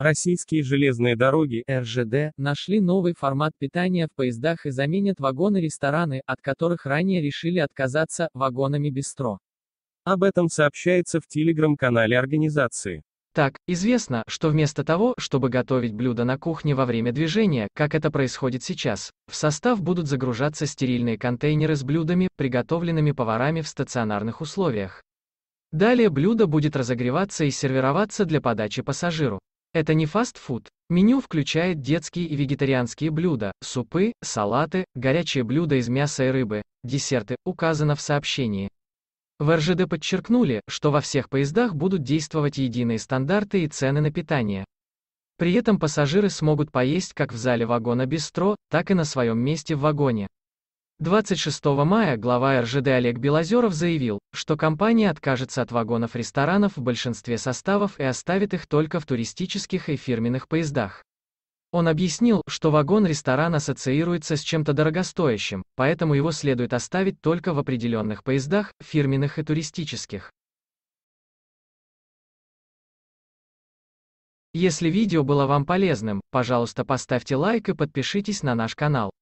Российские железные дороги РЖД нашли новый формат питания в поездах и заменят вагоны-рестораны, от которых ранее решили отказаться, вагонами-бистро. Об этом сообщается в телеграм-канале организации. Так, известно, что вместо того, чтобы готовить блюда на кухне во время движения, как это происходит сейчас, в состав будут загружаться стерильные контейнеры с блюдами, приготовленными поварами в стационарных условиях. Далее блюдо будет разогреваться и сервироваться для подачи пассажиру. Это не фастфуд. Меню включает детские и вегетарианские блюда, супы, салаты, горячие блюда из мяса и рыбы, десерты, указано в сообщении. В РЖД подчеркнули, что во всех поездах будут действовать единые стандарты и цены на питание. При этом пассажиры смогут поесть как в зале вагона бистро, так и на своем месте в вагоне. 26 мая глава РЖД Олег Белозеров заявил, что компания откажется от вагонов-ресторанов в большинстве составов и оставит их только в туристических и фирменных поездах. Он объяснил, что вагон-ресторан ассоциируется с чем-то дорогостоящим, поэтому его следует оставить только в определенных поездах, фирменных и туристических. Если видео было вам полезным, пожалуйста поставьте лайк и подпишитесь на наш канал.